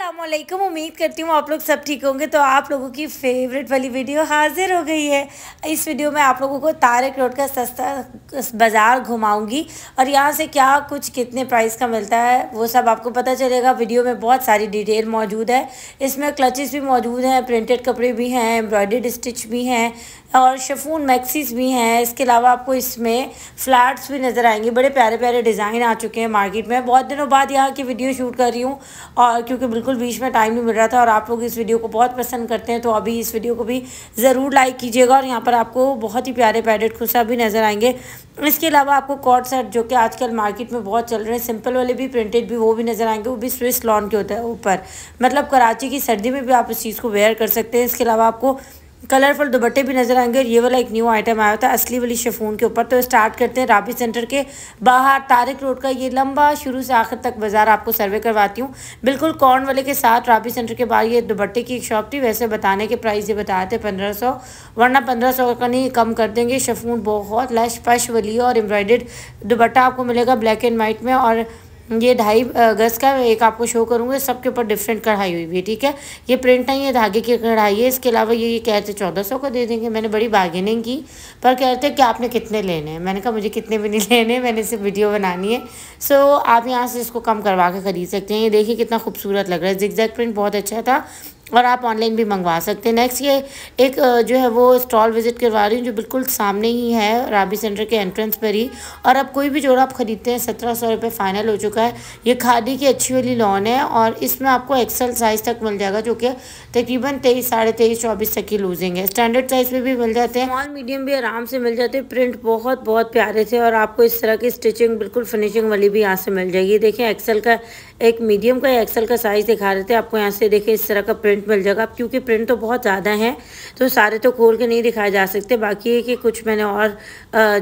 असलम उम्मीद करती हूँ आप लोग सब ठीक होंगे तो आप लोगों की फेवरेट वाली वीडियो हाजिर हो गई है इस वीडियो में आप लोगों को तारक रोड का सस्ता बाज़ार घुमाऊंगी और यहाँ से क्या कुछ कितने प्राइस का मिलता है वो सब आपको पता चलेगा वीडियो में बहुत सारी डिटेल मौजूद है इसमें क्लचेस भी मौजूद हैं प्रिंटेड कपड़े भी हैं एम्ब्रॉयड स्टिच भी हैं और शफून मैक्सीस भी हैं इसके अलावा आपको इसमें फ्लैट्स भी नज़र आएंगे बड़े प्यारे प्यारे डिज़ाइन आ चुके हैं मार्केट में बहुत दिनों बाद यहाँ की वीडियो शूट कर रही हूँ और क्योंकि बिल्कुल बीच में टाइम नहीं मिल रहा था और आप लोग इस वीडियो को बहुत पसंद करते हैं तो अभी इस वीडियो को भी ज़रूर लाइक कीजिएगा और यहाँ पर आपको बहुत ही प्यारे पैडेड खुशा भी नज़र आएंगे इसके अलावा आपको कॉट सेट जो कि आजकल मार्केट में बहुत चल रहे हैं सिंपल वाले भी प्रिंटेड भी वो भी नज़र आएंगे वो भी स्विस लॉन के होता है ऊपर मतलब कराची की सर्दी में भी आप इस चीज़ को वेयर कर सकते हैं इसके अलावा आपको कलरफुल दुपट्टे भी नज़र आएंगे और ये वाला एक न्यू आइटम आया था असली वाली शेफून के ऊपर तो स्टार्ट करते हैं राबी सेंटर के बाहर तारिक रोड का ये लंबा शुरू से आखिर तक बाज़ार आपको सर्वे करवाती हूँ बिल्कुल कॉर्न वाले के साथ राबी सेंटर के बाहर ये दुपट्टे की एक शॉप थी वैसे बताने के प्राइस ये बताए थे पंद्रह सौ वरना पंद्रह सौ का नहीं कम कर देंगे शेफून बहुत लश पश वाली और एम्ब्रॉयडेड दुपट्टा आपको मिलेगा ब्लैक एंड वाइट में और ये ढाई गज का एक आपको शो करूँगा सबके ऊपर डिफरेंट कढ़ाई हुई भी है ठीक है ये प्रिंट है ये धागे की कढ़ाई है इसके अलावा ये ये कहते चौदह सौ का दे देंगे मैंने बड़ी बार्गेनिंग की पर कहते कि आपने कितने लेने हैं मैंने कहा मुझे कितने भी नहीं लेने मैंने सिर्फ वीडियो बनानी है सो आप यहाँ से इसको कम करवा के खरीद सकते हैं ये देखिए कितना खूबसूरत लग रहा है जिक्जैक प्रिंट बहुत अच्छा था और आप ऑनलाइन भी मंगवा सकते हैं नेक्स्ट ये एक जो है वो स्टॉल विज़िट करवा रही हूँ जो बिल्कुल सामने ही है राबी सेंटर के एंट्रेंस पर ही और अब कोई भी जोड़ा आप ख़रीदते हैं सत्रह सौ रुपये फ़ाइनल हो चुका है ये खादी की अच्छी वाली लॉन है और इसमें आपको एक्सल साइज़ तक मिल जाएगा जो कि तकरीबन तेईस साढ़े तेईस चौबीस तक ही लूजेंगे है स्टैंडर्ड साइज में भी मिल जाते हैं स्मॉल मीडियम भी आराम से मिल जाते हैं प्रिंट बहुत बहुत प्यारे थे और आपको इस तरह की स्टिचिंग बिल्कुल फिनिशिंग वाली भी यहाँ से मिल जाएगी देखिए एक्सल का एक मीडियम का एक्सल का साइज़ दिखा रहे थे आपको यहाँ से देखिए इस तरह का प्रिंट प्रिंट मिल जाएगा अब क्योंकि प्रिंट तो बहुत ज़्यादा हैं तो सारे तो खोल के नहीं दिखाए जा सकते बाकी है कि कुछ मैंने और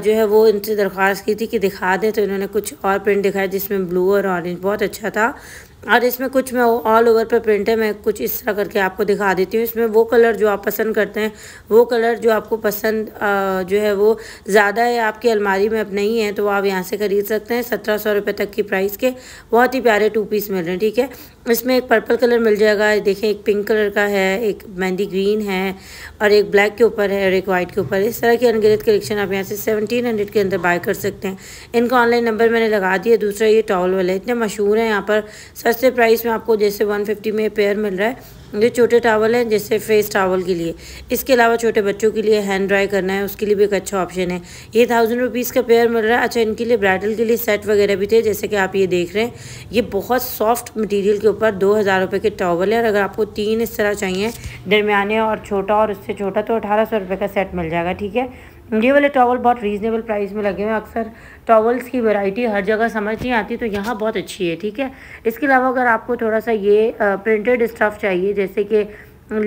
जो है वो इनसे दरख्वास्त की थी कि दिखा दें तो इन्होंने कुछ और प्रिंट दिखाया जिसमें ब्लू और ऑरेंज बहुत अच्छा था और इसमें कुछ मैं ऑल ओवर पे प्रिंट है मैं कुछ इस तरह करके आपको दिखा देती हूँ इसमें वो कलर जो आप पसंद करते हैं वो कलर जो आपको पसंद आ, जो है वो ज़्यादा है आपकी अलमारी में अब नहीं है तो आप यहाँ से ख़रीद सकते हैं सत्रह सौ रुपये तक की प्राइस के बहुत ही प्यारे टू पीस मिल रहे हैं ठीक है इसमें एक पर्पल कलर मिल जाएगा देखें एक पिंक कलर का है एक मेहंदी ग्रीन है और एक ब्लैक के ऊपर है और एक वाइट के ऊपर इस तरह की अनगिनत कलेक्शन आप यहाँ से सेवनटीन हंड्रेड के अंदर बाय कर सकते हैं इनका ऑनलाइन नंबर मैंने लगा दिया दूसरा ये टॉवल वाले इतने मशहूर हैं यहाँ पर सस्ते प्राइस में आपको जैसे 150 में पेयर मिल रहा है ये छोटे टावल हैं जैसे फेस टावल के लिए इसके अलावा छोटे बच्चों के लिए हैंड ड्राई करना है उसके लिए भी एक अच्छा ऑप्शन है ये थाउजेंड रुपीज़ का पेयर मिल रहा है अच्छा इनके लिए ब्राइडल के लिए सेट वगैरह भी थे जैसे कि आप ये देख रहे हैं ये बहुत सॉफ्ट मटेरियल के ऊपर दो हज़ार रुपये के टावल है और अगर आपको तीन इस तरह चाहिए दरमियाने और छोटा और उससे छोटा तो अठारह सौ रुपये का सेट मिल जाएगा ठीक है ये वाले टॉवल बहुत रीज़नेबल प्राइस में लगे हुए हैं अक्सर टॉवल्स की वैरायटी हर जगह समझ नहीं आती तो यहाँ बहुत अच्छी है ठीक है इसके अलावा अगर आपको थोड़ा सा ये प्रिंटेड स्टफ़ चाहिए जैसे कि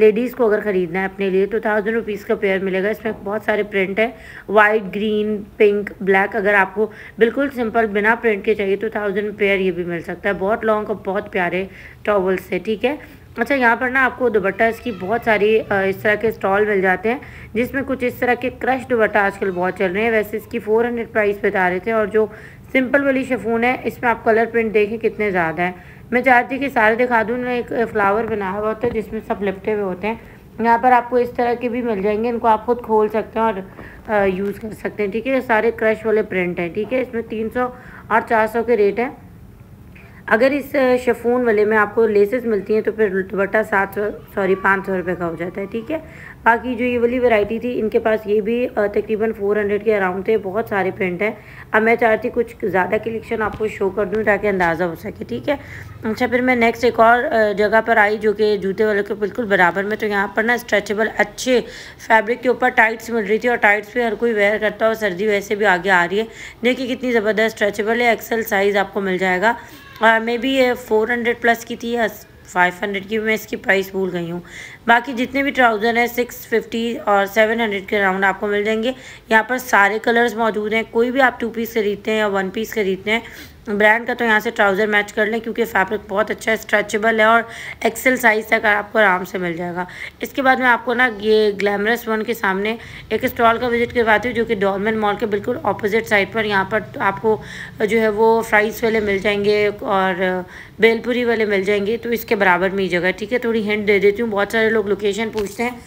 लेडीज़ को अगर ख़रीदना है अपने लिए तो थाउजेंड रुपीज़ का पेयर मिलेगा इसमें बहुत सारे प्रिंट है वाइट ग्रीन पिंक ब्लैक अगर आपको बिल्कुल सिंपल बिना प्रिंट के चाहिए तो थाउजेंड पेयर ये भी मिल सकता है बहुत लॉन्ग और बहुत प्यारे टॉवल्स है ठीक है अच्छा यहाँ पर ना आपको दुपट्टा इसकी बहुत सारी इस तरह के स्टॉल मिल जाते हैं जिसमें कुछ इस तरह के क्रश दुपट्टा आजकल बहुत चल रहे हैं वैसे इसकी फ़ोर हंड्रेड प्राइस बता रहे थे और जो सिंपल वाली शेफून है इसमें आप कलर प्रिंट देखें कितने ज़्यादा हैं मैं चाहती हूँ कि सारे दिखा दूँ एक फ्लावर बनाया हुआ होता है जिसमें सब लिपटे हुए होते हैं यहाँ पर आपको इस तरह के भी मिल जाएंगे इनको आप खुद खोल सकते हैं और यूज़ कर सकते हैं ठीक है सारे क्रश वाले प्रिंट हैं ठीक है इसमें तीन सौ और चार सौ के रेट हैं अगर इस शेफून वाले में आपको लेसेस मिलती हैं तो फिर दुपट्टा सात सौ सॉरी पाँच सौ रुपये का हो जाता है ठीक है बाकी जो ये वाली वैरायटी थी इनके पास ये भी तकरीबन फोर हंड्रेड के अराउंड थे बहुत सारे प्रिंट हैं अब मैं चाहती कुछ ज़्यादा कलेक्शन आपको शो कर दूँ ताकि अंदाज़ा हो सके ठीक है अच्छा फिर मैं नेक्स्ट एक और जगह पर आई जो कि जूते वाले के बिल्कुल बराबर में तो यहाँ पर ना स्ट्रेचेबल अच्छे फैब्रिक के ऊपर टाइट्स मिल रही थी और टाइट्स भी हर कोई वेयर करता है और सर्दी वैसे भी आगे आ रही है देखिए कितनी ज़बरदस्त स्ट्रेचेबल है एक्सल साइज़ आपको मिल जाएगा मे uh, बी ये फोर हंड्रेड प्लस की थी या फाइव हंड्रेड की मैं इसकी प्राइस भूल गई हूँ बाकी जितने भी ट्राउज़र हैं सिक्स फिफ्टी और सेवन हंड्रेड के राउंड आपको मिल जाएंगे यहाँ पर सारे कलर्स मौजूद हैं कोई भी आप टू पीस खरीदते हैं या वन पीस खरीदते हैं ब्रांड का तो यहाँ से ट्राउज़र मैच कर लें क्योंकि फैब्रिक बहुत अच्छा है स्ट्रेचेबल है और एक्सेल साइज़ तक आपको आराम से मिल जाएगा इसके बाद मैं आपको ना ये ग्लैमरस वन के सामने एक स्टॉल का विजिट करवाती हूँ जो कि डॉलमेन मॉल के बिल्कुल अपोजिट साइड पर यहाँ पर आपको जो है वो फ्राइज़ वाले मिल जाएंगे और बेलपुरी वाले मिल जाएंगे तो इसके बराबर में ही जगह ठीक है थोड़ी हिंट दे देती हूँ बहुत सारे लोग लोकेशन पूछते हैं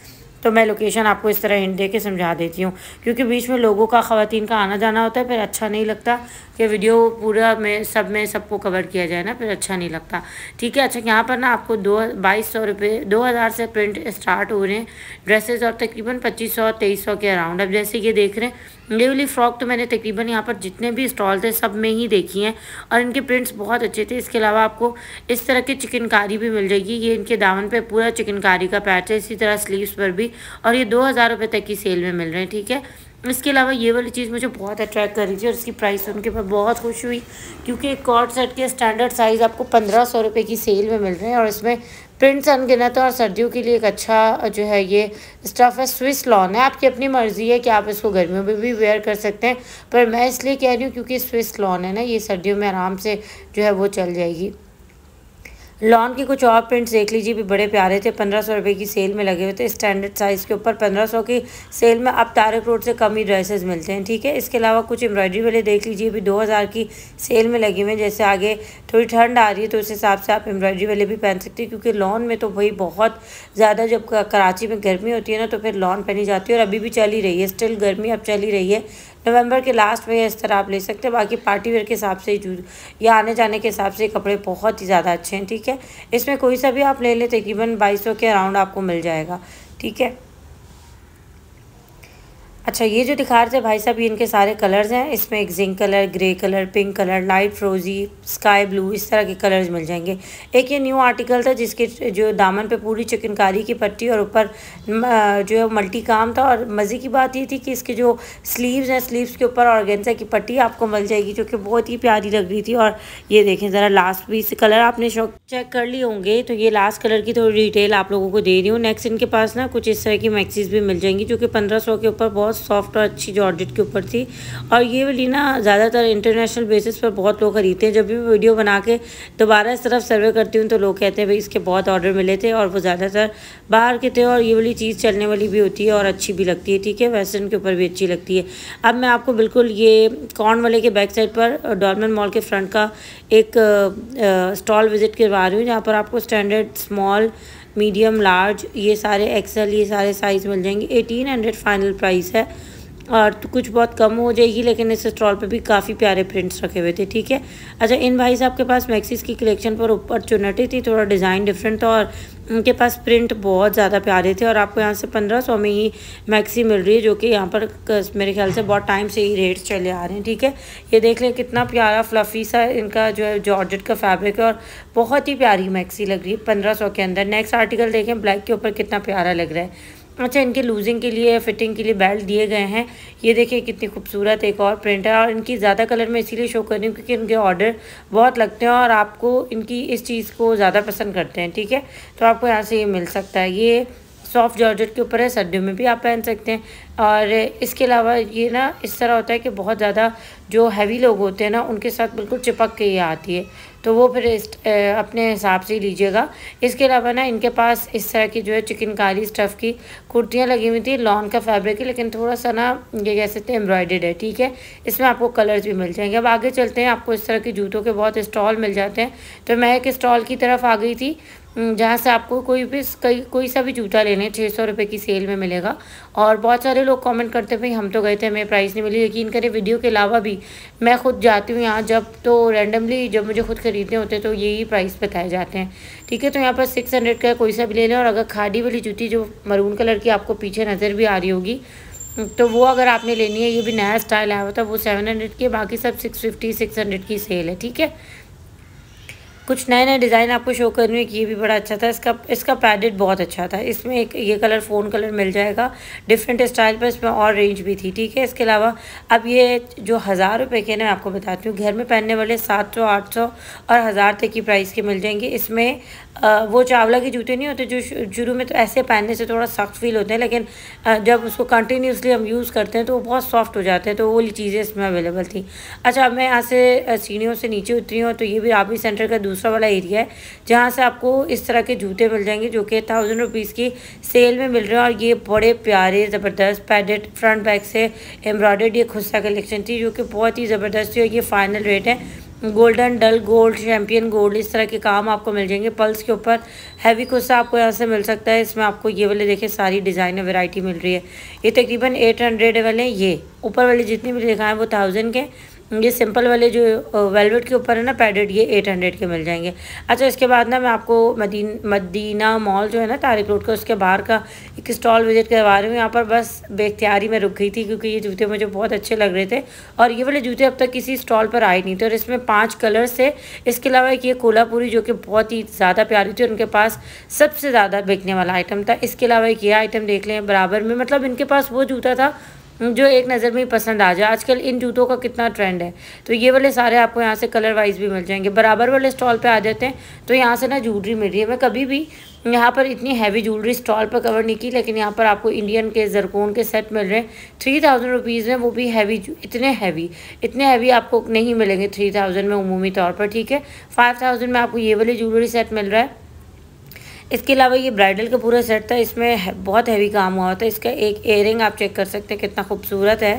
तो मैं लोकेशन आपको इस तरह हिंट दे के समझा देती हूँ क्योंकि बीच में लोगों का ख़वान का आना जाना होता है फिर अच्छा नहीं लगता कि वीडियो पूरा में सब में सबको कवर किया जाए ना फिर अच्छा नहीं लगता ठीक है अच्छा यहाँ पर ना आपको दो बाईस सौ रुपये दो हज़ार से प्रिंट स्टार्ट हो रहे हैं ड्रेसेज और तकरीबन पच्चीस सौ तेईस सौ के अराउंड अब जैसे ये देख रहे हैं ये वाली फ़्रॉक तो मैंने तकरीबन यहाँ पर जितने भी स्टॉल थे सब में ही देखी हैं और इनके प्रिंट्स बहुत अच्छे थे इसके अलावा आपको इस तरह की चिकनकारी भी मिल जाएगी ये इनके दामन पे पूरा चिकनकारी का पैच है इसी तरह स्लीव्स पर भी और ये दो हज़ार रुपये तक की सेल में मिल रहे हैं ठीक है इसके अलावा ये वाली चीज़ मुझे बहुत अट्रैक्ट कर रही थी और इसकी प्राइस सुन के मैं बहुत खुश हुई क्योंकि एक कॉर्ड सेट के स्टैंडर्ड साइज़ आपको पंद्रह सौ रुपये की सेल में मिल रहे हैं और इसमें प्रिंट्स अनगिनत तो और सर्दियों के लिए एक अच्छा जो है ये स्टफ़ है स्विस लॉन है आपकी अपनी मर्ज़ी है कि आप इसको गर्मियों में भी वेयर कर सकते हैं पर मैं इसलिए कह रही हूँ क्योंकि स्विस लॉन है ना ये सर्दियों में आराम से जो है वो चल जाएगी लॉन के कुछ और प्रिंट्स देख लीजिए भी बड़े प्यारे थे पंद्रह सौ रुपये की सेल में लगे हुए थे स्टैंडर्ड साइज़ के ऊपर पंद्रह सौ की सेल में अब तारक रोड से कम ही ड्रेसेस मिलते हैं ठीक है इसके अलावा कुछ एम्ब्रॉयडरी वाले देख लीजिए भी दो हज़ार की सेल में लगे हुए हैं जैसे आगे थोड़ी ठंड आ रही है तो उस हिसाब से आप एम्ब्रॉयडरी वाले भी पहन सकते हैं क्योंकि लॉन में तो भाई बहुत ज़्यादा जब कराची में गर्मी होती है ना तो फिर लॉन पहनी जाती है और अभी भी चल ही रही है स्टिल गर्मी अब चल ही रही है नवंबर के लास्ट में इस तरह आप ले सकते हैं बाकी पार्टी वेयर के हिसाब से या आने जाने के हिसाब से कपड़े बहुत ही ज़्यादा अच्छे हैं ठीक है इसमें कोई सा भी आप ले लें तकरीबन बाईस के अराउंड आपको मिल जाएगा ठीक है अच्छा ये जो दिखा रहे थे भाई साहब ये इनके सारे कलर्स हैं इसमें एक zinc colour grey colour pink colour light फ्रोजी स्काई ब्लू इस तरह के कलर्स मिल जाएंगे एक ये न्यू आर्टिकल था जिसके जो दामन पे पूरी चिकनकारी की पट्टी और ऊपर जो है मल्टी काम था और मज़े की बात ये थी कि इसके जो स्लीव्स हैं स्लीव्स के ऊपर और की पट्टी आपको मिल जाएगी जो कि बहुत ही प्यारी लग रही थी और ये देखें ज़रा लास्ट भी कलर आपने शौक चेक कर लिए होंगे तो ये लास्ट कलर की थोड़ी डिटेल आप लोगों को दे रही हूँ नेक्स्ट इनके पास ना कुछ इस तरह की मैक्सीज भी मिल जाएंगी जो कि पंद्रह के ऊपर बहुत बहुत सॉफ्ट और अच्छी जॉर्जेट के ऊपर थी और ये वाली ना ज़्यादातर इंटरनेशनल बेसिस पर बहुत लोग खरीदते हैं जब भी मैं वीडियो बना के दोबारा इस तरफ सर्वे करती हूँ तो लोग कहते हैं भाई इसके बहुत ऑर्डर मिले थे और वो ज़्यादातर बाहर के थे और ये वाली चीज़ चलने वाली भी होती है और अच्छी भी लगती है ठीक है वेस्टर्न के ऊपर भी अच्छी लगती है अब मैं आपको बिल्कुल ये कॉर्न वाले के बैक साइड पर डॉलमन मॉल के फ्रंट का एक स्टॉल विज़िट करवा रही हूँ जहाँ पर आपको स्टैंडर्ड स्मॉल मीडियम लार्ज ये सारे एक्सेल ये सारे साइज़ मिल जाएंगे एटीन हंड्रेड फाइनल प्राइस है और तो कुछ बहुत कम हो जाएगी लेकिन इस स्टॉल पे भी काफ़ी प्यारे प्रिंट्स रखे हुए थे ठीक है अच्छा इन भाई साहब के पास मैक्सिस की कलेक्शन पर ऊपर चुनटी थी थोड़ा डिज़ाइन डिफरेंट था और उनके पास प्रिंट बहुत ज़्यादा प्यारे थे और आपको यहाँ से पंद्रह सौ में ही मैक्सी मिल रही है जो कि यहाँ पर मेरे ख्याल से बहुत टाइम से ही रेट्स चले आ रहे हैं ठीक है ये देख लें कितना प्यारा फ्लफ़ी सा इनका जो है जॉर्जेट का फैब्रिक है और बहुत ही प्यारी मैक्सी लग रही है पंद्रह सौ के अंदर नेक्स्ट आर्टिकल देखें ब्लैक के ऊपर कितना प्यारा लग रहा है अच्छा इनके लूजिंग के लिए फिटिंग के लिए बेल्ट दिए गए हैं ये देखिए कितनी खूबसूरत एक और प्रिंट है और इनकी ज़्यादा कलर में इसीलिए शो कर रही हूँ क्योंकि इनके ऑर्डर बहुत लगते हैं और आपको इनकी इस चीज़ को ज़्यादा पसंद करते हैं ठीक है तो आपको यहाँ से ये मिल सकता है ये सॉफ्ट जॉर्जेट के ऊपर है सर्दियों में भी आप पहन सकते हैं और इसके अलावा ये ना इस तरह होता है कि बहुत ज़्यादा जो हैवी लोग होते हैं ना उनके साथ बिल्कुल चिपक के ही आती है तो वो फिर इस अपने हिसाब से लीजिएगा इसके अलावा ना इनके पास इस तरह की जो है चिकनकारी स्टफ़ की कुर्तियाँ लगी हुई थी लॉन का फैब्रिक है लेकिन थोड़ा सा ना ये कह सकते हैं एम्ब्रॉयडेड है ठीक है इसमें आपको कलर्स भी मिल जाएंगे अब आगे चलते हैं आपको इस तरह के जूतों के बहुत स्टॉल मिल जाते हैं तो मैं एक स्टॉल की तरफ आ गई थी हम्म, जहाँ से आपको कोई भी कई कोई सा भी जूता ले लें छः सौ रुपये की सेल में मिलेगा और बहुत सारे लोग कमेंट करते हैं भाई हम तो गए थे हमें प्राइस नहीं मिली यकीन करें वीडियो के अलावा भी मैं खुद जाती हूँ यहाँ जब तो रैंडमली जब मुझे खुद ख़रीदने होते हैं तो यही प्राइस बताए जाते हैं ठीक है तो यहाँ पर सिक्स हंड्रेड का कोई सा भी ले लें और अगर खाड़ी वाली जूती जो मरून कलर की आपको पीछे नज़र भी आ रही होगी हम्म, तो वो अगर आपने लेनी है ये भी नया स्टाइल आया हुआ था वो सेवन हंड्रेड की बाकी सब सिक्स फिफ्टी सिक्स हंड्रेड की सेल है ठीक है कुछ नए नए डिज़ाइन आपको शो कर रही हूँ कि ये भी बड़ा अच्छा था इसका इसका पैडेड बहुत अच्छा था इसमें एक ये कलर फ़ोन कलर मिल जाएगा डिफरेंट स्टाइल पर इसमें और रेंज भी थी ठीक है इसके अलावा अब ये जो हज़ार रुपये के ना आपको बताती हूँ घर में पहनने वाले सात सौ आठ सौ और हज़ार तक की प्राइस के मिल जाएंगे इसमें वो चावला के जूते नहीं होते जो शुरू में तो ऐसे पहनने से थोड़ा सख्त फील होते हैं लेकिन जब उसको कंटिन्यूसली हम यूज़ करते हैं तो वो बहुत सॉफ्ट हो जाते हैं तो वो चीज़ें इसमें अवेलेबल थी अच्छा अब मैं यहाँ से सीढ़ियों से नीचे उतरी हूँ तो ये भी आप सेंटर का दूसरा वाला एरिया है जहाँ से आपको इस तरह के जूते मिल जाएंगे जो कि थाउजेंड रुपीज़ की सेल में मिल रहे हैं और ये बड़े प्यारे ज़बरदस्त पैडेड फ्रंट बैक से एम्ब्रॉयडर्ड ये खुस्सा कलेक्शन थी जो कि बहुत ही ज़बरदस्त थी और ये फाइनल रेट है golden dull gold champion gold इस तरह के काम आपको मिल जाएंगे पल्स के ऊपर हैवी कुर्सा आपको यहाँ से मिल सकता है इसमें आपको ये वाले देखें सारी डिज़ाइन वैरायटी मिल रही है ये तकरीबन एट हंड्रेड वाले ये ऊपर वाले जितनी भी दिखाएँ वो थाउजेंड के ये सिंपल वाले जो वेलवेट के ऊपर है ना पैडेड ये एट हंड्रेड के मिल जाएंगे अच्छा इसके बाद ना मैं आपको मदीन मदीना मॉल जो है ना तारिक रोड का उसके बाहर का एक स्टॉल विजिट करवा रही हूँ यहाँ पर बस बेख्तियारी में रुक गई थी क्योंकि ये जूते मुझे बहुत अच्छे लग रहे थे और ये वाले जूते अब तक किसी स्टॉल पर आए नहीं थे और इसमें पाँच कलर्स थे इसके अलावा एक ये कोलापुरी जो कि बहुत ही ज़्यादा प्यारी थी और उनके पास सबसे ज़्यादा बिकने वाला आइटम था इसके अलावा एक ये आइटम देख लें बराबर में मतलब इनके पास वो जूता था जो एक नज़र में पसंद आ जाए आजकल इन जूतों का कितना ट्रेंड है तो ये वाले सारे आपको यहाँ से कलर वाइज भी मिल जाएंगे बराबर वाले स्टॉल पे आ जाते हैं तो यहाँ से ना ज्वेलरी मिल रही है मैं कभी भी यहाँ पर इतनी हैवी ज्वेलरी स्टॉल पर कवर नहीं की लेकिन यहाँ पर आपको इंडियन के जरकोन के सेट मिल रहे हैं थ्री थाउजेंड रुपीज़ में वो भी हैवी इतने हैवी इतने हैवी आपको नहीं मिलेंगे थ्री थाउजेंड में उमूमी तौर पर ठीक है फाइव थाउजेंड में आपको ये वाली ज्वेलरी सेट मिल रहा है इसके अलावा ये ब्राइडल का पूरा सेट था इसमें बहुत हैवी काम हुआ था इसका एक एयरिंग आप चेक कर सकते हैं कितना खूबसूरत है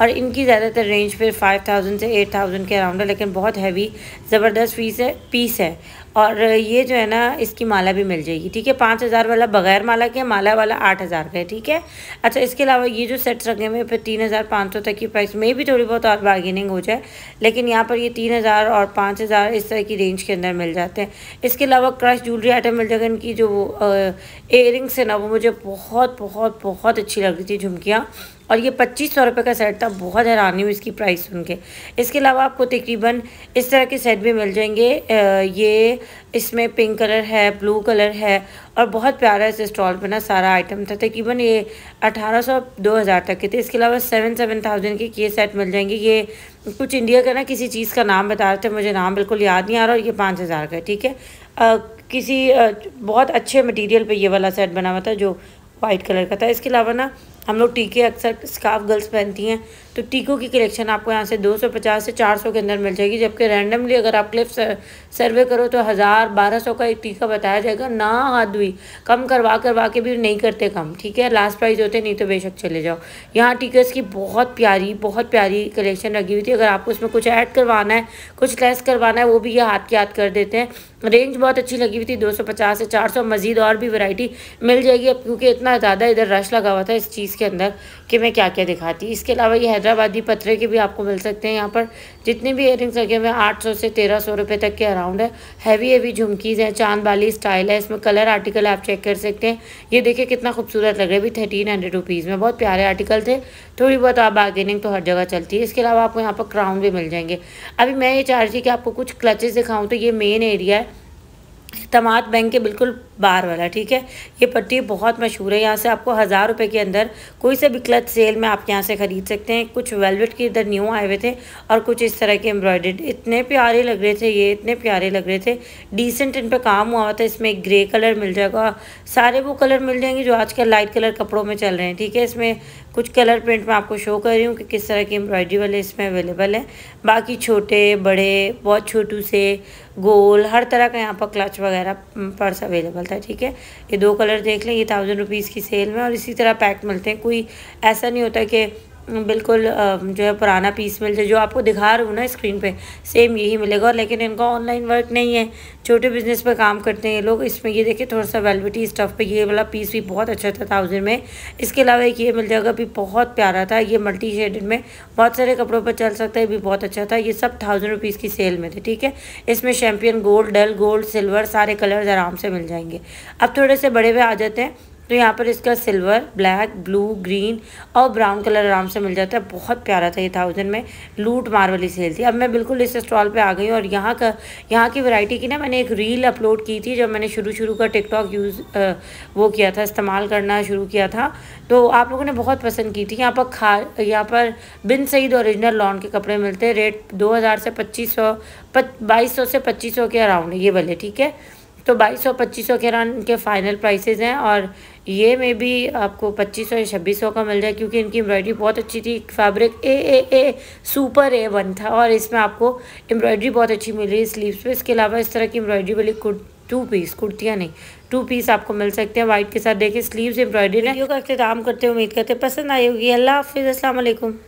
और इनकी ज़्यादातर रेंज फिर 5000 से 8000 के अराउंड है लेकिन बहुत हैवी ज़बरदस्त फीस है पीस है और ये जो है ना इसकी माला भी मिल जाएगी ठीक है पाँच हज़ार वाला बगैर माला के माला वाला आठ हज़ार का है ठीक है अच्छा इसके अलावा ये जो सेट्स रखे हुए फिर तीन हज़ार पाँच सौ तक की प्राइस में भी थोड़ी बहुत और बार्गेनिंग हो जाए लेकिन यहाँ पर ये तीन हज़ार और पाँच हज़ार इस तरह की रेंज के अंदर मिल जाते हैं इसके अलावा क्रश ज्वेलरी आइटम मिल जाएगा इनकी जो एयर रिंग्स है ना वो मुझे बहुत बहुत बहुत अच्छी लग रही थी झुमकियाँ और ये पच्चीस सौ रुपये का सेट था बहुत हैरानी हुई इसकी प्राइस सुन के इसके अलावा आपको तकरीबन इस तरह के सेट भी मिल जाएंगे ये इसमें पिंक कलर है ब्लू कलर है और बहुत प्यारा इस स्टॉल पर ना सारा आइटम था तकरीबन ये अठारह सौ दो हज़ार तक के थे इसके अलावा सेवन सेवन थाउजेंड के ये सेट मिल जाएंगे ये कुछ इंडिया का ना किसी चीज़ का नाम बता रहे थे मुझे नाम बिल्कुल याद नहीं आ रहा और ये पाँच हज़ार का ठीक है आ, किसी आ, बहुत अच्छे मटीरियल पर ये वाला सेट बना हुआ था जो वाइट कलर का था इसके अलावा ना हम लोग टीके अक्सर स्काफ गर्ल्स पहनती हैं तो टीकों की कलेक्शन आपको यहाँ से 250 से 400 के अंदर मिल जाएगी जबकि रैंडमली अगर आप क्लिप सर्वे करो तो हज़ार बारह सौ का एक टीका बताया जाएगा ना हाथ हुई कम करवा करवा के भी नहीं करते कम ठीक है लास्ट प्राइस होते नहीं तो बेशक चले जाओ यहाँ टीकर्स की बहुत प्यारी बहुत प्यारी कलेक्शन लगी हुई थी अगर आपको उसमें कुछ ऐड करवाना है कुछ लेस करवाना है वो भी ये हाथ के हाथ कर देते हैं रेंज बहुत अच्छी लगी हुई थी 250 से 400 मज़ीद और भी वैरायटी मिल जाएगी अब क्योंकि इतना ज़्यादा इधर रश लगा हुआ था इस चीज़ के अंदर कि मैं क्या क्या दिखाती इसके अलावा ये हैदराबादी पथरे के भी आपको मिल सकते हैं यहाँ पर जितने भी रिंग्स लगे हुए हैं आठ सौ से तेरह सौ रुपये तक के अराउंड है हैवी हैवी झुमकीज़ हैं चांद वाली स्टाइल है इसमें कलर आर्टिकल आप चेक कर सकते हैं ये देखिए कितना खूबसूरत लग रहा है अभी थर्टीन हंड्रेड रुपीज़ में बहुत प्यारे आर्टिकल थे थोड़ी बहुत आप बार्गेनिंग तो हर जगह चलती है इसके अलावा आपको यहाँ पर क्राउन भी मिल जाएंगे अभी मैं ये चाह रही थी कि आपको कुछ क्लचेस दिखाऊँ तो ये मेन एरिया है तमात बैंक के बिल्कुल बाहर वाला ठीक है ये पट्टी बहुत मशहूर है यहाँ से आपको हज़ार रुपये के अंदर कोई से भी क्लच सेल में आप यहाँ से ख़रीद सकते हैं कुछ वेलवेट के इधर न्यू आए हुए थे और कुछ इस तरह के एम्ब्रॉयड इतने प्यारे लग रहे थे ये इतने प्यारे लग रहे थे डिसेंट इन पर काम हुआ था इसमें एक ग्रे कलर मिल जाएगा सारे वो कलर मिल जाएंगे जो आजकल लाइट कलर कपड़ों में चल रहे हैं ठीक है इसमें कुछ कलर प्रिंट मैं आपको शो कर रही हूँ कि किस तरह की एम्ब्रॉयडरी वाले इसमें अवेलेबल है बाकी छोटे बड़े बहुत छोटू से गोल हर तरह का यहाँ पर क्लच वगैरह पर्स अवेलेबल था ठीक है ये दो कलर देख लें ये थाउजेंड रुपीज़ की सेल में और इसी तरह पैक मिलते हैं कोई ऐसा नहीं होता कि बिल्कुल जो है पुराना पीस मिल जाए जो आपको दिखा रहा हूँ ना स्क्रीन पे सेम यही मिलेगा और लेकिन इनका ऑनलाइन वर्क नहीं है छोटे बिजनेस पे काम करते हैं लोग इसमें ये देखिए थोड़ा सा वेलविटी स्टफ़ पे ये वाला पीस भी बहुत अच्छा था थाउजेंड में इसके अलावा एक ये मिल जाएगा भी बहुत प्यारा था ये मल्टी शेडेड में बहुत सारे कपड़ों पर चल सकता है भी बहुत अच्छा था ये सब थाउजेंड रुपीज़ की सेल में थे ठीक है इसमें champagne gold dull gold silver सारे कलर्स आराम से मिल जाएंगे अब थोड़े से बड़े हुए आ जाते हैं तो यहाँ पर इसका सिल्वर ब्लैक ब्लू ग्रीन और ब्राउन कलर आराम से मिल जाता है बहुत प्यारा था ये थाउजेंड में लूट मार वाली सेल थी अब मैं बिल्कुल इस स्टॉल पे आ गई हूँ और यहाँ का यहाँ की वैरायटी की ना मैंने एक रील अपलोड की थी जब मैंने शुरू शुरू का टिकटॉक यूज़ वो किया था इस्तेमाल करना शुरू किया था तो आप लोगों ने बहुत पसंद की थी यहाँ पर खा यहाँ पर बिन सईद औरिजिनल लॉन् के कपड़े मिलते हैं रेट दो से पच्चीस सौ से पच्चीस के अराउंड ये वाले ठीक है तो बाईस सौ पच्चीस सौ के अराउंड के फाइनल प्राइसेस हैं और ये में भी आपको पच्चीस सौ या छब्बीस सौ का मिल जाए क्योंकि इनकी एम्ब्रॉयडरी बहुत अच्छी थी fabric A A A super A one था और इसमें आपको एम्ब्रॉयडरी बहुत अच्छी मिली स्लीव्स पे इसके अलावा इस तरह की एम्ब्रॉयडरी वाली कुर्ती टू पीस कुर्तियाँ नहीं टू पीस आपको मिल सकते हैं वाइट के साथ देखिए स्लीव्स एम्ब्रॉयडरी ने योग का अख्ताम करते हुए उम्मीद करते पसंद आई होगी अल्लाह हाफिज़ असल